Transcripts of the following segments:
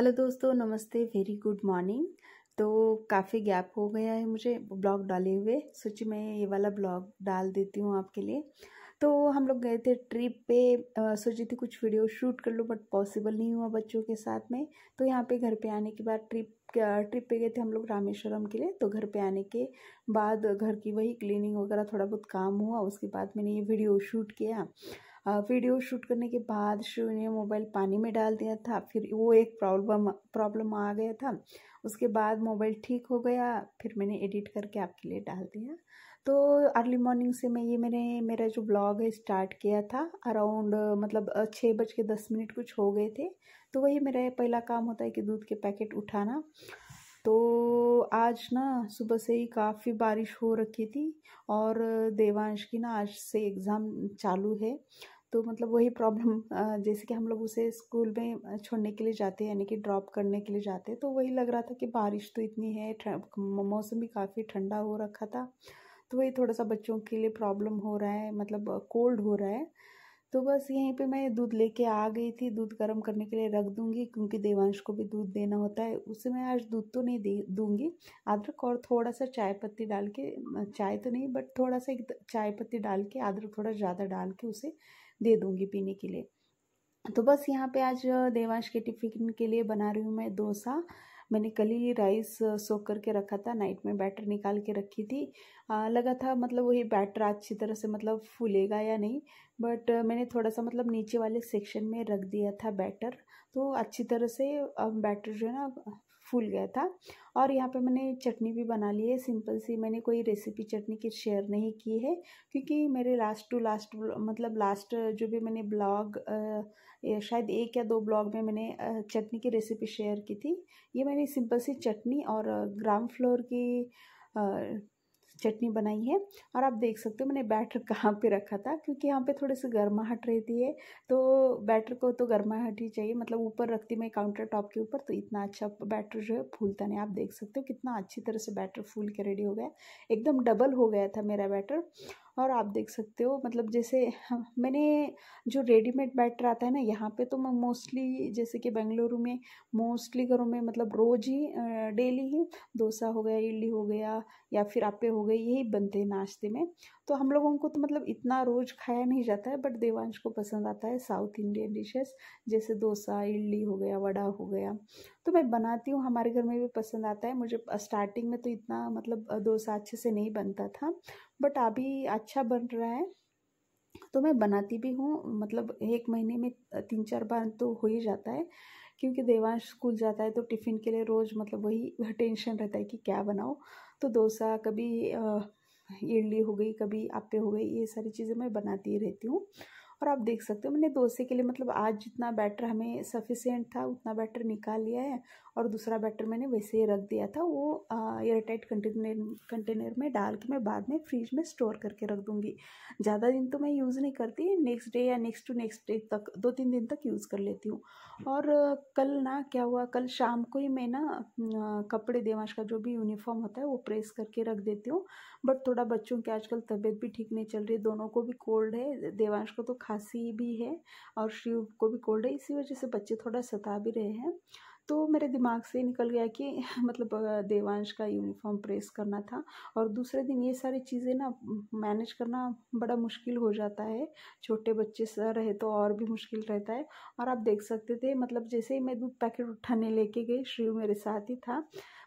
hello दोस्तों नमस्ते very good morning तो काफ़ी गैप हो गया है मुझे ब्लॉग डाले हुए सोची मैं ये वाला ब्लॉग डाल देती हूँ आपके लिए तो हम लोग गए थे ट्रिप पे सोची थी कुछ वीडियो शूट कर लूँ बट पॉसिबल नहीं हुआ बच्चों के साथ में तो यहाँ पे घर पे आने के बाद ट्रिप ट्रिप पे गए थे हम लोग रामेश्वरम के लिए तो घर पे आने के बाद घर की वही क्लीनिंग वगैरह थोड़ा बहुत काम हुआ उसके बाद मैंने ये वीडियो शूट किया वीडियो शूट करने के बाद शिव ने मोबाइल पानी में डाल दिया था फिर वो एक प्रॉब्लम प्रॉब्लम आ गया था उसके बाद मोबाइल ठीक हो गया फिर मैंने एडिट करके आपके लिए डाल दिया तो अर्ली मॉर्निंग से मैं ये मैंने मेरा जो ब्लॉग है स्टार्ट किया था अराउंड मतलब छः बज के दस मिनट कुछ हो गए थे तो वही मेरा पहला काम होता है कि दूध के पैकेट उठाना तो आज ना सुबह से ही काफ़ी बारिश हो रखी थी और देवांश की ना आज से एग्ज़ाम चालू है तो मतलब वही प्रॉब्लम जैसे कि हम लोग उसे स्कूल में छोड़ने के लिए जाते हैं यानी कि ड्रॉप करने के लिए जाते हैं तो वही लग रहा था कि बारिश तो इतनी है मौसम भी काफ़ी ठंडा हो रखा था तो वही थोड़ा सा बच्चों के लिए प्रॉब्लम हो रहा है मतलब कोल्ड हो रहा है तो बस यहीं पे मैं दूध लेके आ गई थी दूध गर्म करने के लिए रख दूंगी क्योंकि देवांश को भी दूध देना होता है उसे मैं आज दूध तो नहीं दे दूँगी अदरक और थोड़ा सा चाय पत्ती डाल के चाय तो नहीं बट थोड़ा सा चाय पत्ती डाल के अदरक थोड़ा ज़्यादा डाल के उसे दे दूँगी पीने के लिए तो बस यहाँ पे आज देवांश के टिफिन के लिए बना रही हूँ मैं डोसा मैंने कल ही राइस सोख करके रखा था नाइट में बैटर निकाल के रखी थी आ, लगा था मतलब वही बैटर अच्छी तरह से मतलब फूलेगा या नहीं बट मैंने थोड़ा सा मतलब नीचे वाले सेक्शन में रख दिया था बैटर तो अच्छी तरह से अब बैटर जो है ना फूल गया था और यहाँ पे मैंने चटनी भी बना ली है सिंपल सी मैंने कोई रेसिपी चटनी की शेयर नहीं की है क्योंकि मेरे लास्ट टू लास्ट मतलब लास्ट जो भी मैंने ब्लॉग शायद एक या दो ब्लॉग में मैंने चटनी की रेसिपी शेयर की थी ये मैंने सिंपल सी चटनी और ग्राम फ्लोर की चटनी बनाई है और आप देख सकते हो मैंने बैटर कहाँ पे रखा था क्योंकि यहाँ पे थोड़ी से गर्माहट रहती है तो बैटर को तो गर्माहट ही चाहिए मतलब ऊपर रखती मैं काउंटर टॉप के ऊपर तो इतना अच्छा बैटर जो है फूलता नहीं आप देख सकते हो कितना अच्छी तरह से बैटर फूल के रेडी हो गया एकदम डबल हो गया था मेरा बैटर और आप देख सकते हो मतलब जैसे मैंने जो रेडीमेड बैटर आता है ना यहाँ पे तो मैं मोस्टली जैसे कि बेंगलुरु में मोस्टली घरों में मतलब रोज ही डेली ही डोसा हो गया इडली हो गया या फिर आपे हो गया गई यही बनते हैं नाश्ते में तो हम लोगों को तो मतलब इतना रोज़ खाया नहीं जाता है बट देवांश को पसंद आता है साउथ इंडियन डिशेस जैसे डोसा इडली हो गया वड़ा हो गया तो मैं बनाती हूँ हमारे घर में भी पसंद आता है मुझे स्टार्टिंग में तो इतना मतलब डोसा अच्छे से नहीं बनता था बट अभी अच्छा बन रहा है तो मैं बनाती भी हूँ मतलब एक महीने में तीन चार बार तो हो ही जाता है क्योंकि देवांश स्कूल जाता है तो टिफ़िन के लिए रोज़ मतलब वही टेंशन रहता है कि क्या बनाओ तो डोसा कभी इडली हो गई कभी आपे हो गई ये सारी चीज़ें मैं बनाती रहती हूँ और आप देख सकते हो मैंने डोसे के लिए मतलब आज जितना बैटर हमें सफिशेंट था उतना बैटर निकाल लिया है और दूसरा बैटर मैंने वैसे ही रख दिया था वो एयरटाइट कंटेनर कंटेनर में डाल के मैं बाद में फ्रिज में स्टोर करके रख दूँगी ज़्यादा दिन तो मैं यूज़ नहीं करती नेक्स्ट डे या नेक्स्ट टू नेक्स्ट डे तक दो तीन दिन तक यूज़ कर लेती हूँ और कल ना क्या हुआ कल शाम को ही मैं ना कपड़े देवाश का जो भी यूनिफॉर्म होता है वो प्रेस करके रख देती हूँ बट थोड़ा बच्चों की आजकल तबीयत भी ठीक नहीं चल रही दोनों को भी कोल्ड है देवांश को तो खांसी भी है और शिव को भी कोल्ड है इसी वजह से बच्चे थोड़ा सता भी रहे हैं तो मेरे दिमाग से निकल गया कि मतलब देवांश का यूनिफॉर्म प्रेस करना था और दूसरे दिन ये सारी चीज़ें ना मैनेज करना बड़ा मुश्किल हो जाता है छोटे बच्चे से रहे तो और भी मुश्किल रहता है और आप देख सकते थे मतलब जैसे ही मैं दूध पैकेट उठाने लेके गई श्रीव मेरे साथ ही था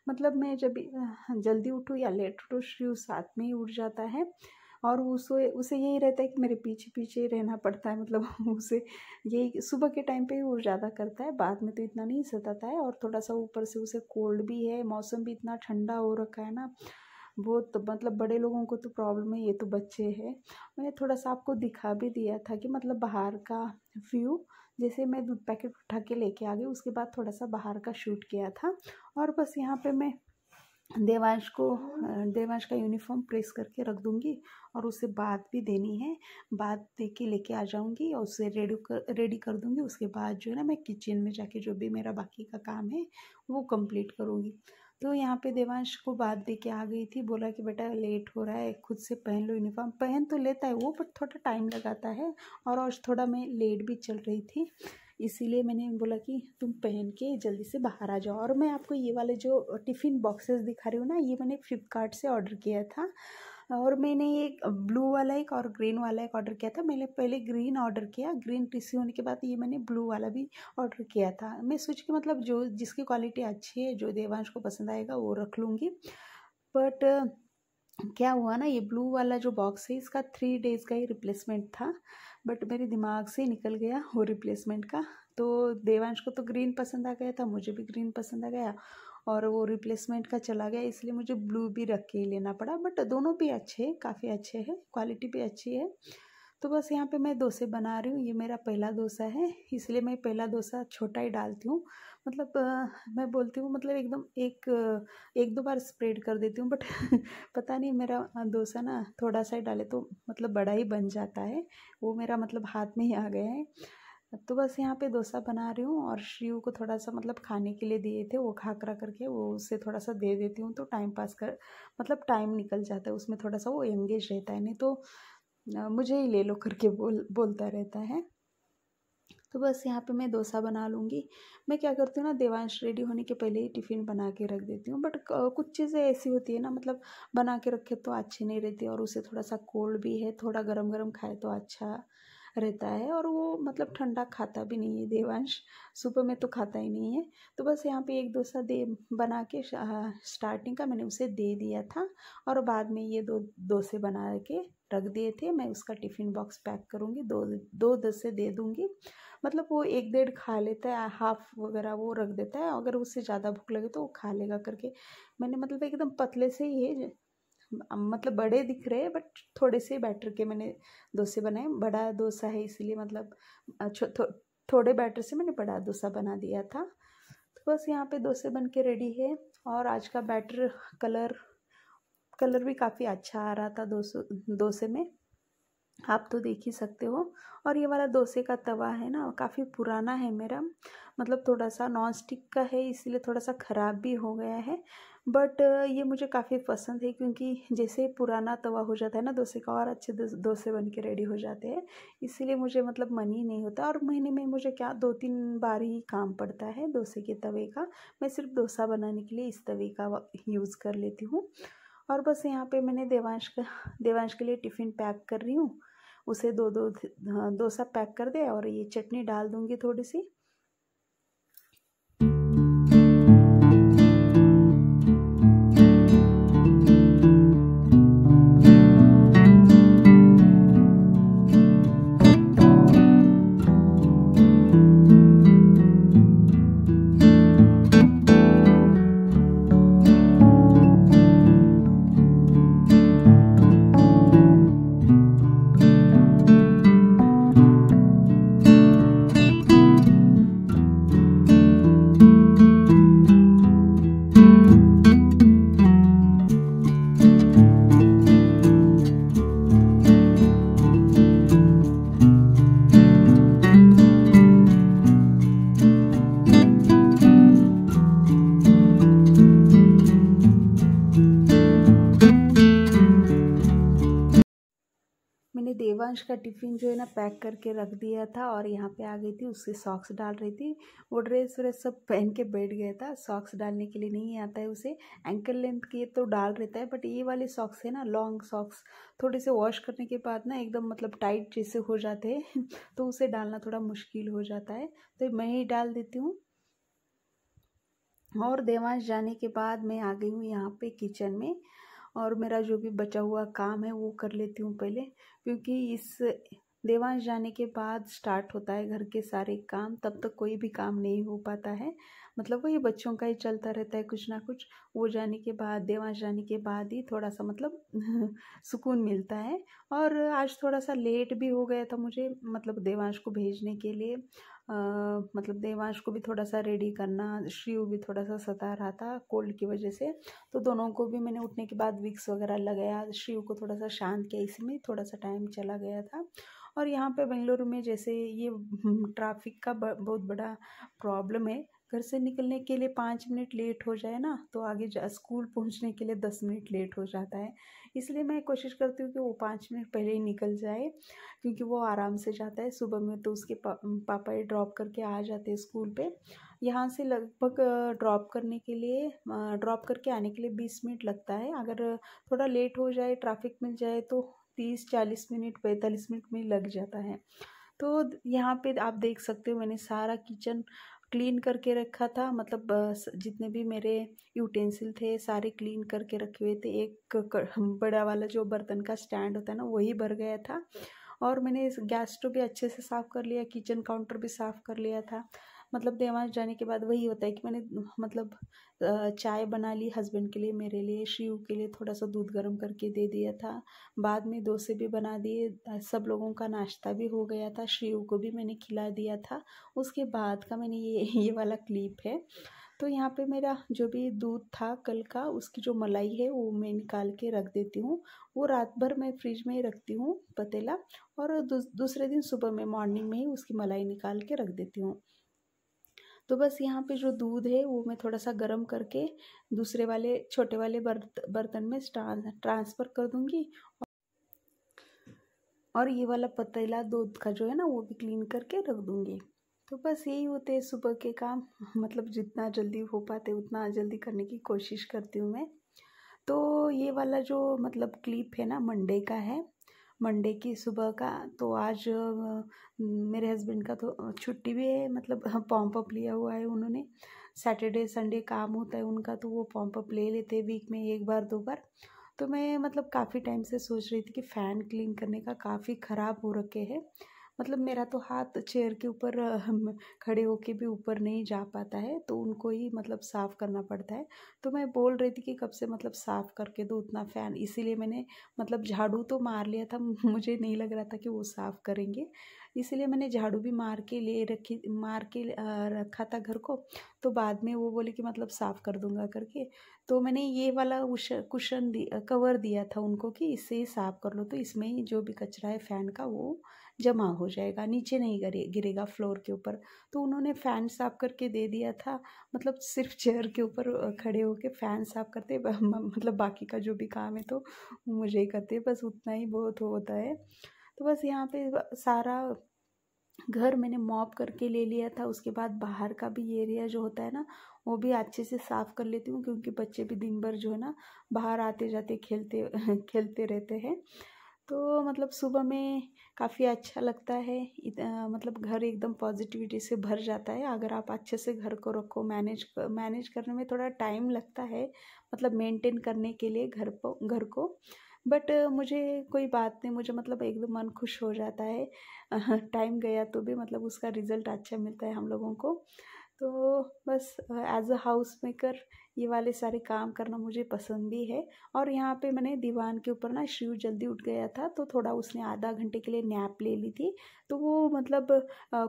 मतलब मैं जब हाँ, जल्दी उठूँ या लेट उठूँ शिव साथ में ही उठ जाता है और उसे उसे यही रहता है कि मेरे पीछे पीछे रहना पड़ता है मतलब उसे यही सुबह के टाइम पे वो ज़्यादा करता है बाद में तो इतना नहीं सताता है और थोड़ा सा ऊपर से उसे कोल्ड भी है मौसम भी इतना ठंडा हो रखा है ना वो तो मतलब बड़े लोगों को तो प्रॉब्लम है ये तो बच्चे हैं मैंने थोड़ा सा आपको दिखा भी दिया था कि मतलब बाहर का व्यू जैसे मैं दूध पैकेट उठा के लेके आ गई उसके बाद थोड़ा सा बाहर का शूट किया था और बस यहाँ पे मैं देवांश को देवांश का यूनिफॉर्म प्रेस करके रख दूँगी और उसे बात भी देनी है बात दे के लेके आ जाऊँगी और उसे रेडी कर रेडी कर दूँगी उसके बाद जो है ना मैं किचन में जाके जो भी मेरा बाकी का काम है वो कंप्लीट करूँगी तो यहाँ पे देवांश को बात दे के आ गई थी बोला कि बेटा लेट हो रहा है खुद से पहन लो यूनिफॉर्म पहन तो लेता है वो बट थोड़ा टाइम लगाता है और आज थोड़ा मैं लेट भी चल रही थी इसीलिए मैंने बोला कि तुम पहन के जल्दी से बाहर आ जाओ और मैं आपको ये वाले जो टिफ़िन बॉक्सेस दिखा रही हूँ ना ये मैंने फ्लिपकार्ट से ऑर्डर किया था और मैंने एक ब्लू वाला एक और ग्रीन वाला एक ऑर्डर किया था मैंने पहले ग्रीन ऑर्डर किया ग्रीन टीसी होने के बाद ये मैंने ब्लू वाला भी ऑर्डर किया था मैं सोच के मतलब जो जिसकी क्वालिटी अच्छी है जो देवांश को पसंद आएगा वो रख लूँगी बट क्या हुआ ना ये ब्लू वाला जो बॉक्स है इसका थ्री डेज़ का ही रिप्लेसमेंट था बट मेरे दिमाग से निकल गया वो रिप्लेसमेंट का तो देवांश को तो ग्रीन पसंद आ गया था मुझे भी ग्रीन पसंद आ गया और वो रिप्लेसमेंट का चला गया इसलिए मुझे ब्लू भी रख के ही लेना पड़ा बट दोनों भी अच्छे हैं काफ़ी अच्छे हैं क्वालिटी भी अच्छी है तो बस यहाँ पे मैं डोसे बना रही हूँ ये मेरा पहला डोसा है इसलिए मैं पहला डोसा छोटा ही डालती हूँ मतलब आ, मैं बोलती हूँ मतलब एकदम एक एक दो बार स्प्रेड कर देती हूँ बट पता नहीं मेरा डोसा ना थोड़ा सा ही डाले तो मतलब बड़ा ही बन जाता है वो मेरा मतलब हाथ में ही आ गया है तो बस यहाँ पे डोसा बना रही हूँ और शिव को थोड़ा सा मतलब खाने के लिए दिए थे वो खाकरा करके वो उसे थोड़ा सा दे देती हूँ तो टाइम पास कर मतलब टाइम निकल जाता है उसमें थोड़ा सा वो एंगेज रहता है नहीं तो मुझे ही ले लो करके बोल बोलता रहता है तो बस यहाँ पे मैं डोसा बना लूँगी मैं क्या करती हूँ ना देवांश रेडी होने के पहले ही टिफ़िन बना के रख देती हूँ बट कुछ चीज़ें ऐसी होती है ना मतलब बना के रखे तो अच्छी नहीं रहती और उसे थोड़ा सा कोल्ड भी है थोड़ा गरम गरम खाए तो अच्छा रहता है और वो मतलब ठंडा खाता भी नहीं है देवांश सुबह में तो खाता ही नहीं है तो बस यहाँ पे एक डोसा दे बना के स्टार्टिंग का मैंने उसे दे दिया था और बाद में ये दो डोसे बना के रख दिए थे मैं उसका टिफ़िन बॉक्स पैक करूँगी दो दो डोसे दे दूँगी मतलब वो एक डेढ़ खा लेता है हाफ वगैरह वो रख देता है अगर उससे ज़्यादा भूख लगे तो वो खा लेगा करके मैंने मतलब एकदम पतले से ही है मतलब बड़े दिख रहे हैं बट थोड़े से बैटर के मैंने डोसे बनाए बड़ा डोसा है इसीलिए मतलब थो, थोड़े बैटर से मैंने बड़ा डोसा बना दिया था तो बस यहाँ पे डोसे बन के रेडी है और आज का बैटर कलर कलर भी काफ़ी अच्छा आ रहा था डोसे डोसे में आप तो देख ही सकते हो और ये वाला डोसे का तवा है ना काफ़ी पुराना है मेरा मतलब थोड़ा सा नॉन स्टिक का है इसलिए थोड़ा सा ख़राब भी हो गया है बट uh, ये मुझे काफ़ी पसंद है क्योंकि जैसे पुराना तवा हो जाता है ना डोसे का और अच्छे डोसे बन के रेडी हो जाते हैं इसीलिए मुझे मतलब मन ही नहीं होता और महीने में मुझे क्या दो तीन बार ही काम पड़ता है डोसे के तवे का मैं सिर्फ डोसा बनाने के लिए इस तवे का यूज़ कर लेती हूँ और बस यहाँ पर मैंने देवांश का देवांश के लिए टिफ़िन पैक कर रही हूँ उसे दो दो डोसा पैक कर दे और ये चटनी डाल दूँगी थोड़ी सी दिव्यांश का टिफ़िन जो है ना पैक करके रख दिया था और यहाँ पे आ गई थी उससे सॉक्स डाल रही थी वो ड्रेस व्रेस सब पहन के बैठ गया था सॉक्स डालने के लिए नहीं आता है उसे एंकल लेंथ की तो डाल रहता है बट ये वाले सॉक्स है ना लॉन्ग सॉक्स थोड़े से वॉश करने के बाद ना एकदम मतलब टाइट जैसे हो जाते हैं तो उसे डालना थोड़ा मुश्किल हो जाता है तो मैं ही डाल देती हूँ और देवांश जाने के बाद मैं आ गई हूँ यहाँ पे किचन में और मेरा जो भी बचा हुआ काम है वो कर लेती हूँ पहले क्योंकि इस देवांश जाने के बाद स्टार्ट होता है घर के सारे काम तब तक कोई भी काम नहीं हो पाता है मतलब वो ये बच्चों का ही चलता रहता है कुछ ना कुछ वो जाने के बाद देवांश जाने के बाद ही थोड़ा सा मतलब सुकून मिलता है और आज थोड़ा सा लेट भी हो गया था मुझे मतलब देवांश को भेजने के लिए मतलब देवांश को भी थोड़ा सा रेडी करना शिव भी थोड़ा सा सता रहा था कोल्ड की वजह से तो दोनों को भी मैंने उठने के बाद विक्स वगैरह लगाया शिव को थोड़ा सा शांत किया इसी में थोड़ा सा टाइम चला गया था और यहाँ पे बेंगलुरु में जैसे ये ट्रैफिक का बहुत बड़ा प्रॉब्लम है घर से निकलने के लिए पाँच मिनट लेट हो जाए ना तो आगे जा स्कूल पहुंचने के लिए दस मिनट लेट हो जाता है इसलिए मैं कोशिश करती हूँ कि वो पाँच मिनट पहले ही निकल जाए क्योंकि वो आराम से जाता है सुबह में तो उसके पा, पापा ही ड्रॉप करके आ जाते हैं स्कूल पे यहाँ से लगभग ड्रॉप करने के लिए ड्रॉप करके आने के लिए बीस मिनट लगता है अगर थोड़ा लेट हो जाए ट्रैफिक मिल जाए तो तीस चालीस मिनट पैंतालीस मिनट में लग जाता है तो यहाँ पे आप देख सकते हो मैंने सारा किचन क्लीन करके रखा था मतलब जितने भी मेरे यूटेंसिल थे सारे क्लीन करके रखे हुए थे एक बड़ा वाला जो बर्तन का स्टैंड होता है ना वही भर गया था और मैंने इस गैस स्टोव भी अच्छे से साफ़ कर लिया किचन काउंटर भी साफ़ कर लिया था मतलब देवास जाने के बाद वही होता है कि मैंने मतलब चाय बना ली हस्बैंड के लिए मेरे लिए शिव के लिए थोड़ा सा दूध गर्म करके दे दिया था बाद में डोसे भी बना दिए सब लोगों का नाश्ता भी हो गया था शिव को भी मैंने खिला दिया था उसके बाद का मैंने ये ये वाला क्लिप है तो यहाँ पे मेरा जो भी दूध था कल का उसकी जो मलाई है वो मैं निकाल के रख देती हूँ वो रात भर मैं फ्रिज में ही रखती हूँ पतीला और दूसरे दिन सुबह में मॉर्निंग में ही उसकी मलाई निकाल के रख देती हूँ तो बस यहाँ पे जो दूध है वो मैं थोड़ा सा गर्म करके दूसरे वाले छोटे वाले बर्त बर्तन में ट्रांसफ़र कर दूँगी और ये वाला पतीला दूध का जो है ना वो भी क्लीन करके रख दूँगी तो बस यही होते हैं सुबह के काम मतलब जितना जल्दी हो पाते उतना जल्दी करने की कोशिश करती हूँ मैं तो ये वाला जो मतलब क्लिप है ना मंडे का है मंडे की सुबह का तो आज मेरे हस्बैंड का तो छुट्टी भी है मतलब पॉम्प अप लिया हुआ है उन्होंने सैटरडे संडे काम होता है उनका तो वो पॉम्प अप ले लेते हैं वीक में एक बार दो बार तो मैं मतलब काफ़ी टाइम से सोच रही थी कि फ़ैन क्लीन करने का काफ़ी ख़राब हो रखे हैं मतलब मेरा तो हाथ चेयर के ऊपर खड़े होके भी ऊपर नहीं जा पाता है तो उनको ही मतलब साफ़ करना पड़ता है तो मैं बोल रही थी कि कब से मतलब साफ़ करके दो उतना फ़ैन इसीलिए मैंने मतलब झाड़ू तो मार लिया था मुझे नहीं लग रहा था कि वो साफ़ करेंगे इसीलिए मैंने झाड़ू भी मार के ले रखी मार के रखा था घर को तो बाद में वो बोले कि मतलब साफ़ कर दूंगा करके तो मैंने ये वाला उश कुशन दी कवर दिया था उनको कि इससे ही साफ़ कर लो तो इसमें ही जो भी कचरा है फ़ैन का वो जमा हो जाएगा नीचे नहीं गरे गिरेगा फ्लोर के ऊपर तो उन्होंने फ़ैन साफ करके दे दिया था मतलब सिर्फ चेयर के ऊपर खड़े होके फ़ैन साफ करते मतलब बाकी का जो भी काम है तो मुझे ही करते बस उतना ही बहुत होता है तो बस यहाँ पे सारा घर मैंने मॉप करके ले लिया था उसके बाद बाहर का भी एरिया जो होता है ना वो भी अच्छे से साफ़ कर लेती हूँ क्योंकि बच्चे भी दिन भर जो है ना बाहर आते जाते खेलते खेलते रहते हैं तो मतलब सुबह में काफ़ी अच्छा लगता है मतलब घर एकदम पॉजिटिविटी से भर जाता है अगर आप अच्छे से घर को रखो मैनेज मैनेज करने में थोड़ा टाइम लगता है मतलब मेंटेन करने के लिए घर पर घर को बट मुझे कोई बात नहीं मुझे मतलब एकदम मन खुश हो जाता है टाइम गया तो भी मतलब उसका रिज़ल्ट अच्छा मिलता है हम लोगों को तो बस एज अ हाउस मेकर ये वाले सारे काम करना मुझे पसंद भी है और यहाँ पे मैंने दीवान के ऊपर ना शिव जल्दी उठ गया था तो थोड़ा उसने आधा घंटे के लिए नैप ले ली थी तो वो मतलब आ,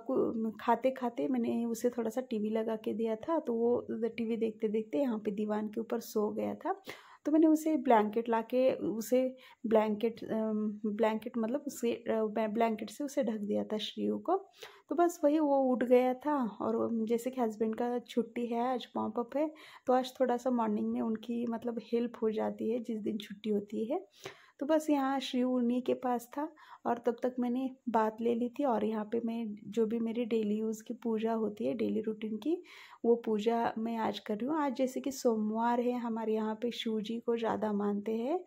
खाते खाते मैंने उसे थोड़ा सा टीवी लगा के दिया था तो वो टीवी देखते देखते यहाँ पे दीवान के ऊपर सो गया था तो मैंने उसे ब्लैंकेट ला के उसे ब्लैंकेट ब्लैंकेट मतलब उसे ब्लैंकेट से उसे ढक दिया था श्रीयू को तो बस वही वो उठ गया था और जैसे कि हस्बैंड का छुट्टी है आज पॉम्प अप है तो आज थोड़ा सा मॉर्निंग में उनकी मतलब हेल्प हो जाती है जिस दिन छुट्टी होती है तो बस यहाँ श्री उर्नी के पास था और तब तक मैंने बात ले ली थी और यहाँ पे मैं जो भी मेरी डेली यूज़ की पूजा होती है डेली रूटीन की वो पूजा मैं आज कर रही हूँ आज जैसे कि सोमवार है हमारे यहाँ पे शिव जी को ज़्यादा मानते हैं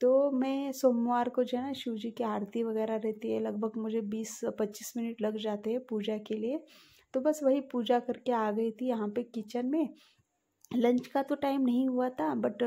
तो मैं सोमवार को जो है ना शिव जी की आरती वगैरह रहती है लगभग मुझे बीस पच्चीस मिनट लग जाते हैं पूजा के लिए तो बस वही पूजा करके आ गई थी यहाँ पे किचन में लंच का तो टाइम नहीं हुआ था बट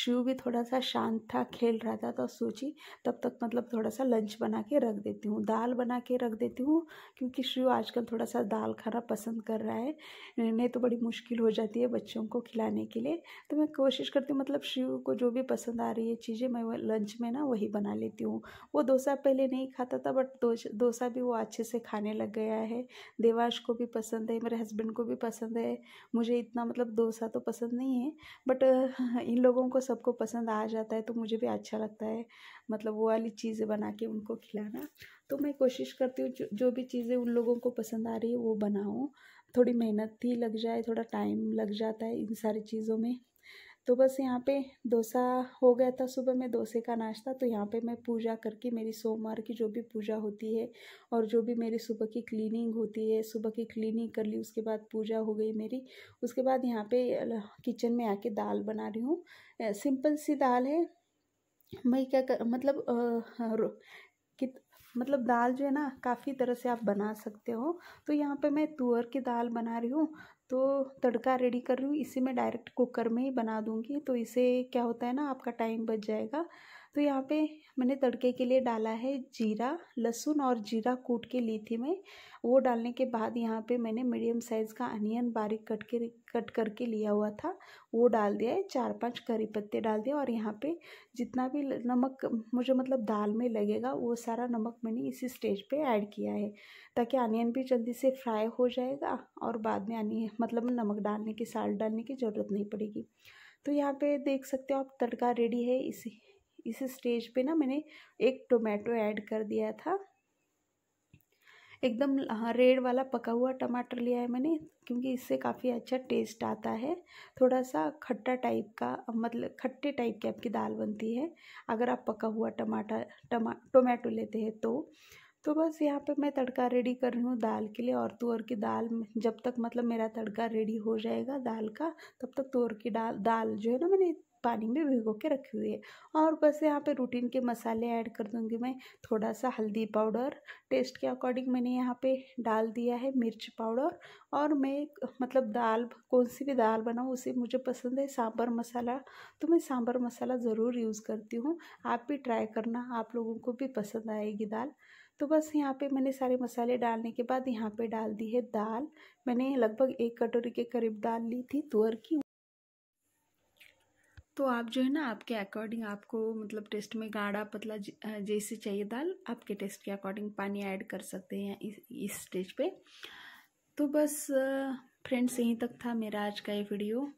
शिव भी थोड़ा सा शांत था खेल रहा था तो सोची तब तक मतलब थोड़ा सा लंच बना के रख देती हूँ दाल बना के रख देती हूँ क्योंकि शिव आजकल थोड़ा सा दाल खाना पसंद कर रहा है नहीं तो बड़ी मुश्किल हो जाती है बच्चों को खिलाने के लिए तो मैं कोशिश करती हूँ मतलब शिव को जो भी पसंद आ रही है चीज़ें मैं लंच में ना वही बना लेती हूँ वो डोसा पहले नहीं खाता था बट डोसा भी वो अच्छे से खाने लग गया है देवाश को भी पसंद है मेरे हस्बैंड को भी पसंद है मुझे इतना मतलब डोसा तो तो पसंद नहीं है बट इन लोगों को सबको पसंद आ जाता है तो मुझे भी अच्छा लगता है मतलब वो वाली चीज़ें बना के उनको खिलाना तो मैं कोशिश करती हूँ जो, भी चीज़ें उन लोगों को पसंद आ रही है वो बनाऊँ थोड़ी मेहनत ही लग जाए थोड़ा टाइम लग जाता है इन सारी चीज़ों में तो बस यहाँ पे डोसा हो गया था सुबह में डोसे का नाश्ता तो यहाँ पे मैं पूजा करके मेरी सोमवार की जो भी पूजा होती है और जो भी मेरी सुबह की क्लीनिंग होती है सुबह की क्लीनिंग कर ली उसके बाद पूजा हो गई मेरी उसके बाद यहाँ पे किचन में आके दाल बना रही हूँ सिंपल सी दाल है मैं क्या कर, मतलब आ, कित मतलब दाल जो है ना काफ़ी तरह से आप बना सकते हो तो यहाँ पे मैं तुअर की दाल बना रही हूँ तो तड़का रेडी कर रही हूँ इसी मैं डायरेक्ट कुकर में ही बना दूँगी तो इसे क्या होता है ना आपका टाइम बच जाएगा तो यहाँ पे मैंने तड़के के लिए डाला है जीरा लहसुन और जीरा कूट के ली थी मैं वो डालने के बाद यहाँ पे मैंने मीडियम साइज़ का अनियन बारीक कट के कट करके लिया हुआ था वो डाल दिया है चार पांच करी पत्ते डाल दिए और यहाँ पे जितना भी नमक मुझे मतलब दाल में लगेगा वो सारा नमक मैंने इसी स्टेज पे ऐड किया है ताकि अनियन भी जल्दी से फ्राई हो जाएगा और बाद में अनियन मतलब नमक डालने की साल्ट डालने की ज़रूरत नहीं पड़ेगी तो यहाँ पे देख सकते हो आप तड़का रेडी है इसी इस स्टेज पे ना मैंने एक टोमेटो ऐड कर दिया था एकदम हाँ, रेड वाला पका हुआ टमाटर लिया है मैंने क्योंकि इससे काफ़ी अच्छा टेस्ट आता है थोड़ा सा खट्टा टाइप का मतलब खट्टे टाइप की आपकी दाल बनती है अगर आप पका हुआ टमाटर टमा टोमेटो लेते हैं तो तो बस यहाँ पे मैं तड़का रेडी कर रही हूँ दाल के लिए और तुअर की दाल जब तक मतलब मेरा तड़का रेडी हो जाएगा दाल का तब तक तुअर की दाल दाल जो है ना मैंने पानी में भिगो के रखी हुई है और बस यहाँ पे रूटीन के मसाले ऐड कर दूँगी मैं थोड़ा सा हल्दी पाउडर टेस्ट के अकॉर्डिंग मैंने यहाँ पे डाल दिया है मिर्च पाउडर और मैं मतलब दाल कौन सी भी दाल बनाऊँ उसे मुझे पसंद है सांभर मसाला तो मैं सांभर मसाला ज़रूर यूज़ करती हूँ आप भी ट्राई करना आप लोगों को भी पसंद आएगी दाल तो बस यहाँ पे मैंने सारे मसाले डालने के बाद यहाँ पे डाल दी है दाल मैंने लगभग एक कटोरी के करीब दाल ली थी तुअर की तो आप जो है ना आपके अकॉर्डिंग आपको मतलब टेस्ट में गाढ़ा पतला जैसे चाहिए दाल आपके टेस्ट के अकॉर्डिंग पानी ऐड कर सकते हैं इस इस स्टेज पे तो बस फ्रेंड्स यहीं तक था मेरा आज का ये वीडियो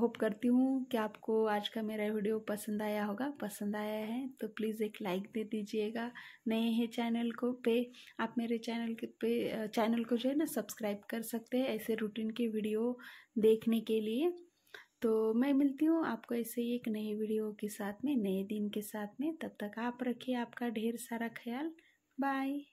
होप करती हूँ कि आपको आज का मेरा वीडियो पसंद आया होगा पसंद आया है तो प्लीज़ एक लाइक दे दीजिएगा नए हैं चैनल को पे आप मेरे चैनल के पे चैनल को जो है ना सब्सक्राइब कर सकते हैं ऐसे रूटीन के वीडियो देखने के लिए तो मैं मिलती हूँ आपको ऐसे ही एक नए वीडियो के साथ में नए दिन के साथ में तब तक आप रखिए आपका ढेर सारा ख्याल बाय